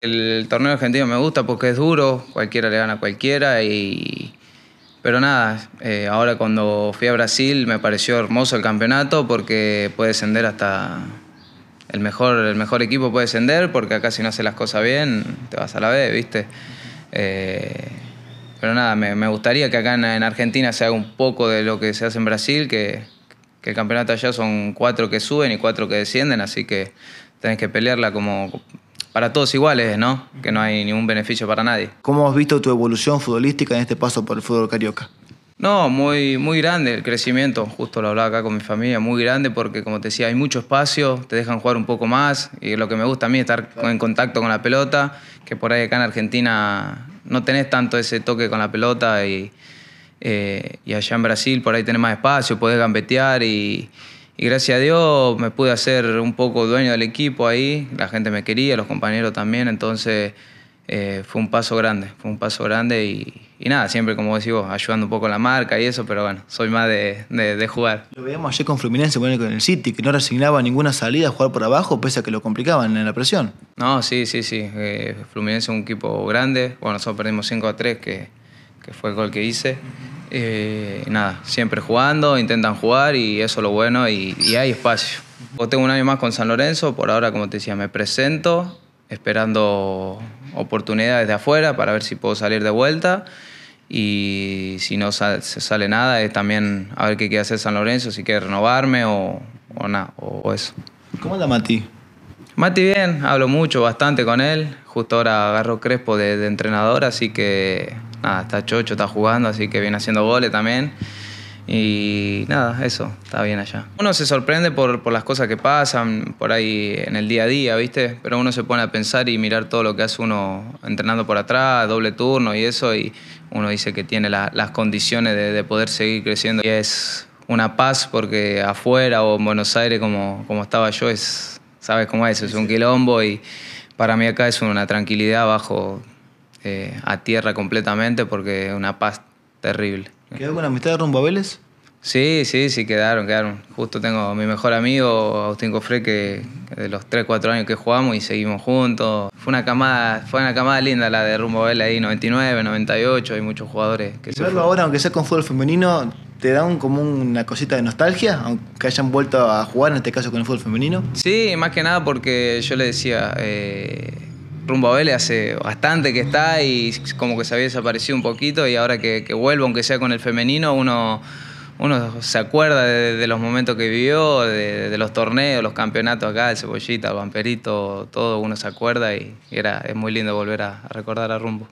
El torneo argentino me gusta porque es duro, cualquiera le gana a cualquiera y... Pero nada, eh, ahora cuando fui a Brasil me pareció hermoso el campeonato porque puede descender hasta... El mejor, el mejor equipo puede descender porque acá si no hace las cosas bien te vas a la B, ¿viste? Eh, pero nada, me, gustaría que acá en, Argentina se haga un poco de lo que se hace en Brasil, que, que, el campeonato allá son cuatro que suben y cuatro que descienden, así que tenés que pelearla como, para todos iguales, ¿no? Que no hay ningún beneficio para nadie. ¿Cómo has visto tu evolución futbolística en este paso por el fútbol carioca? No, muy, muy grande el crecimiento, justo lo hablaba acá con mi familia, muy grande porque como te decía, hay mucho espacio, te dejan jugar un poco más y lo que me gusta a mí es estar en contacto con la pelota, que por ahí acá en Argentina no tenés tanto ese toque con la pelota y, eh, y allá en Brasil por ahí tenés más espacio, podés gambetear y, y gracias a Dios me pude hacer un poco dueño del equipo ahí, la gente me quería, los compañeros también, entonces eh, fue un paso grande, fue un paso grande y, nada, siempre como decís ayudando un poco la marca y eso, pero bueno, soy más de, jugar. Lo veíamos ayer con Fluminense, bueno, con el City, que no resignaba ninguna salida a jugar por abajo, pese a que lo complicaban en la presión. No, sí, sí, sí. Eh, Fluminense es un equipo grande. Bueno, nosotros perdimos 5 a 3, que que fue el gol que hice. Eh, nada, siempre jugando, intentan jugar y eso es lo bueno y, hay espacio. Yo tengo un año más con San Lorenzo, por ahora, como te decía, me presento esperando oportunidades de afuera para ver si puedo salir de vuelta y si no sale, sale nada es también a ver qué quiere hacer San Lorenzo, si quiere renovarme o, o nada, o, eso. ¿Cómo anda Mati? Mati bien, hablo mucho, bastante con él. Justo ahora agarro Crespo de entrenador, así que nada, ah, está chocho, está jugando, así que viene haciendo goles también. Y nada, eso, está bien allá. Uno se sorprende por, por, las cosas que pasan, por ahí en el día a día, ¿viste? Pero uno se pone a pensar y mirar todo lo que hace uno entrenando por atrás, doble turno y eso, y uno dice que tiene las condiciones de, poder seguir creciendo. Y es una paz porque afuera o en Buenos Aires, como, como estaba yo, es, ¿sabes cómo es? Es un quilombo y para mí acá es una tranquilidad bajo eh, a tierra completamente porque una paz terrible. ¿Quedó con la amistad de rumbo a Vélez? Sí, sí, sí, quedaron, quedaron. Justo tengo a mi mejor amigo, Agustín Cofré, que de los 3, 4 años que jugamos y seguimos juntos. Fue una camada, fue una camada linda la de Rumbo Vélez ahí, 99, 98, hay muchos jugadores que ahora, aunque sea con fútbol femenino, ¿te da como una cosita de nostalgia? Aunque hayan vuelto a jugar, en este caso con el fútbol femenino. Sí, más que nada porque yo le decía... Eh, rumbo a hace bastante que está y como que se había desaparecido un poquito y ahora que, vuelvo, aunque sea con el femenino, uno, uno se acuerda de, los momentos que vivió, de, los torneos, los campeonatos acá, el Cebollita, el Vamperito, todo, uno se acuerda y, era, es muy lindo volver a recordar a rumbo.